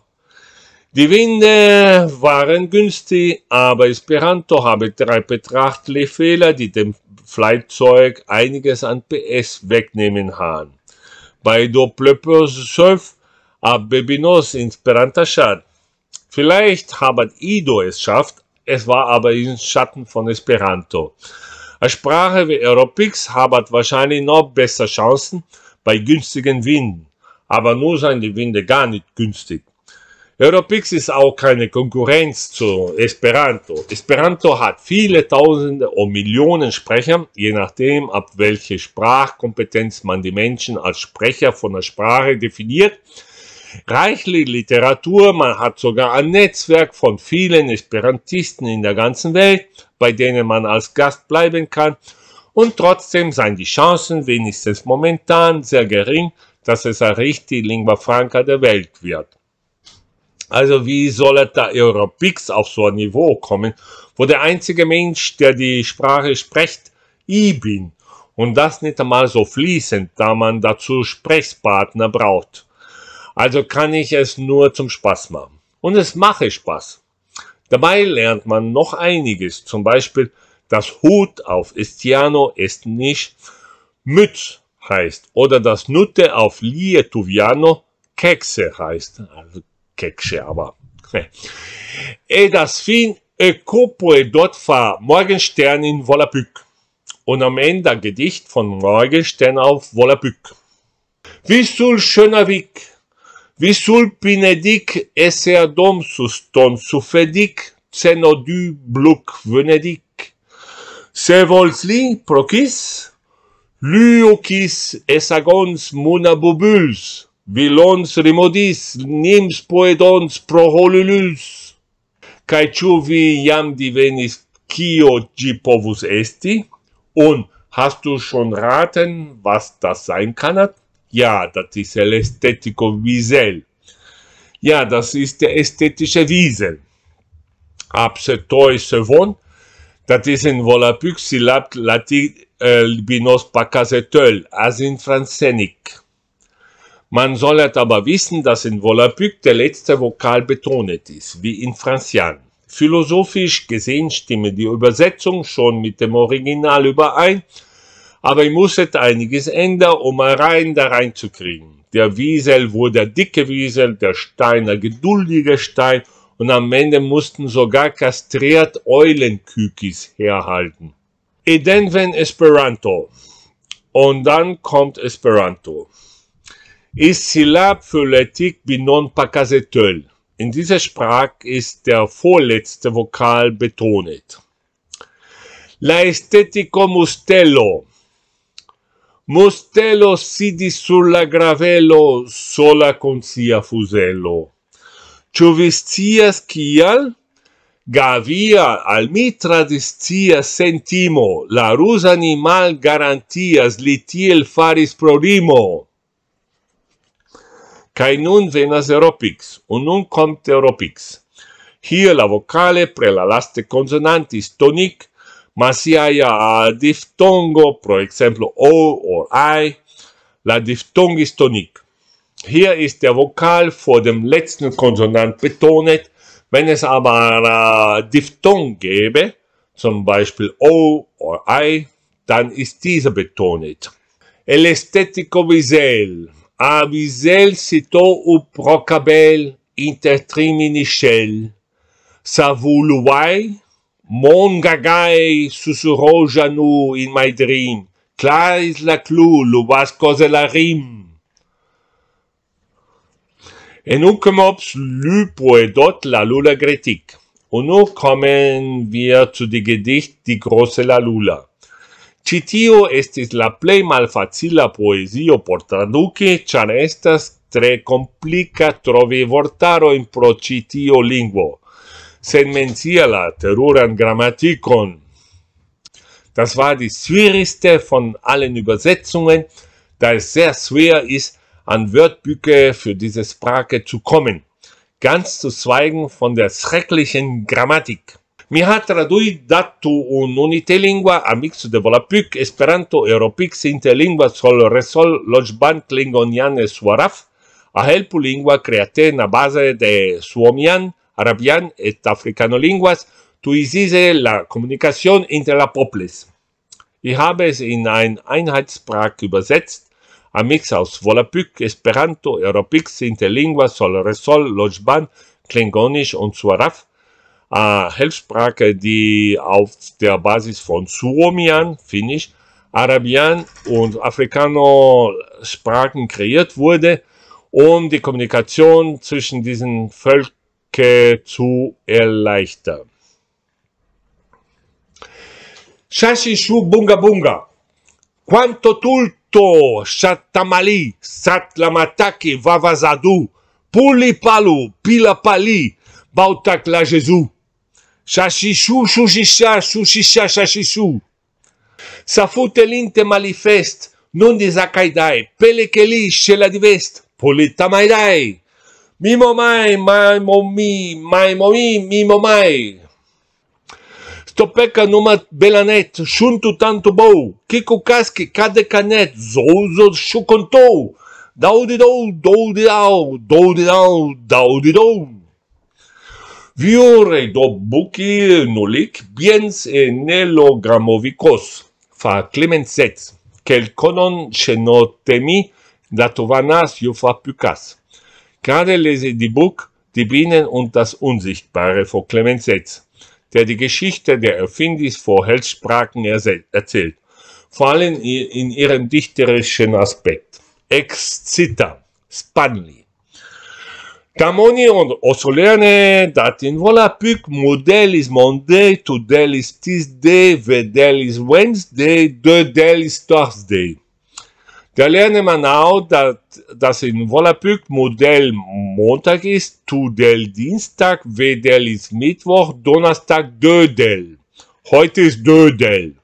Die Winde waren günstig, aber Esperanto habe drei betrachtliche Fehler, die dem Flugzeug einiges an PS wegnehmen haben. Bei do 12 ab Bebinos in Esperanto Schad. Vielleicht habe Ido es schafft, es war aber im Schatten von Esperanto. Eine Sprache wie Europix hat wahrscheinlich noch bessere Chancen bei günstigen Winden, aber nur sind die Winde gar nicht günstig. Europix ist auch keine Konkurrenz zu Esperanto. Esperanto hat viele Tausende und Millionen Sprecher, je nachdem, ab welcher Sprachkompetenz man die Menschen als Sprecher von der Sprache definiert reichlich Literatur, man hat sogar ein Netzwerk von vielen Esperantisten in der ganzen Welt, bei denen man als Gast bleiben kann, und trotzdem seien die Chancen wenigstens momentan sehr gering, dass es ein richtig Lingua Franca der Welt wird. Also wie soll da Europix auf so ein Niveau kommen, wo der einzige Mensch, der die Sprache spricht, ich bin. Und das nicht einmal so fließend, da man dazu Sprechpartner braucht. Also kann ich es nur zum Spaß machen. Und es mache Spaß. Dabei lernt man noch einiges. Zum Beispiel, das Hut auf Istiano ist nicht Mütz heißt oder das Nutte auf Lietuviano Kekse heißt. Also Kekse, aber. Ne. E das fin e copoe dort fa Morgenstern in Volapük. Und am Ende ein Gedicht von Morgenstern auf Volapük. Wie soll schöner Weg Visul pinedic esse adom suston sufedic cenodu bluc venedic. Se volsli procis, luocis esagons munabubuls, vilons rimodis, nims poedons proholulus. Cae ciu vi jam divenis kio gi povus esti? Und hast du schon raten, was das sein kann? Ja, das ist der Ästhetico Wiesel. Ja, das ist der ästhetische Wiesel. Absetoise von, das ist in Volapük, labt latit eh, binos pakasetöl, as in Franzenik. Man soll aber wissen, dass in Volapük der letzte Vokal betont ist, wie in Franzian. Philosophisch gesehen stimme die Übersetzung schon mit dem Original überein, aber ich musste einiges ändern, um rein da reinzukriegen. Der Wiesel wurde der dicke Wiesel, der Stein der geduldige Stein und am Ende mussten sogar kastriert Eulenkükis herhalten. Eh, wenn Esperanto. Und dann kommt Esperanto. Ist Syllab für Letik binon pacasetöl. In dieser Sprache ist der vorletzte Vokal betonet. La estetico mustello. Mustelo sidi sur la gravelo sola con sia fusello. Ciò vestias chial? Gavia al mi tradistia sentimo, la rusa animal garantias li tiel faris prorimo. Cai nun venas Europix, un nun comte Europix. Hier la vocale pre la laste consonantis tonic, mas se há diphthongo, por exemplo, o or I, la diphthong ist tonic. Hier ist der Vokal vor dem letzten Konsonant betont. Wenn es aber äh, Diphthong gäbe, zum Beispiel O or I, dann ist dieser betont. El estetico visel, a visel sito u procabel intertrimini shell, sa Mon gagai susurroja nu in my dream. is la clou, lo bas cose la rim. En un comops lu poedot la lula gretic. Uno comen via zu di gedicht di grosse la lula. Citio estis la plei malfacila poesio por traduci, char estas tre complica trovi vortaro in pro citio linguo. sen menciala teruran grammatikon. Das war die schwierigste von allen Übersetzungen, da es sehr schwer ist, an Wörtbücher für diese Sprache zu kommen, ganz zu schweigen von der schrecklichen Grammatik. Mi ha traduit datu un unite unitelingua amixo de volapic esperanto europix interlingua sol resol logban klingonian e suaraf a helpu lingua create na base de suomian Arabian et Africano Linguas, Tuisise la Kommunikation entre la Poples. Ich habe es in ein Einheitssprach übersetzt, ein Mix aus Volapük, Esperanto, Europix, Interlingua, Solresol, Lojban, Klingonisch und Suaraf, eine Helfsprache, die auf der Basis von Suomian, Finnisch, Arabian und Afrikaner-Sprachen kreiert wurde, um die Kommunikation zwischen diesen Völkern Strecke zu erleichtern. Shashi Shu Bunga Bunga. Quanto tulto Shatamali Satlamataki Vavazadu Puli Palu Pilapali Bautak la Jesu. Shashi Shu Shushisha Shushisha Shashi Shu. Safute linte manifest, non dezacaidai, pelecheli și la divest, polita mai dai mo mai, mai momi, mai momi, mo mai. Stopeca numa belanet, shuntu tanto bom, que casque, cada canet, dou di daudidou, dau di dou. Viure do buki nulic, biens e nelogramovicos, fa clemenset, quel conon xenotemi, datovanas iufa pucas. Gerade lese ich die Buch Die Bienen und das Unsichtbare von Clemens Setz, der die Geschichte der Erfindis vor Heilsprachen erzählt, vor allem in ihrem dichterischen Aspekt. Excita, Spanli. Camoni und Osolene, dat in voilà puc model is Monday, today is Tuesday, vedel is Wednesday, dedel is Thursday. Da Galerne Manau, dass, dass in Wolapük Modell Montag ist, Tudel Dienstag, Wedel ist Mittwoch, Donnerstag Dödel. Heute ist Dödel.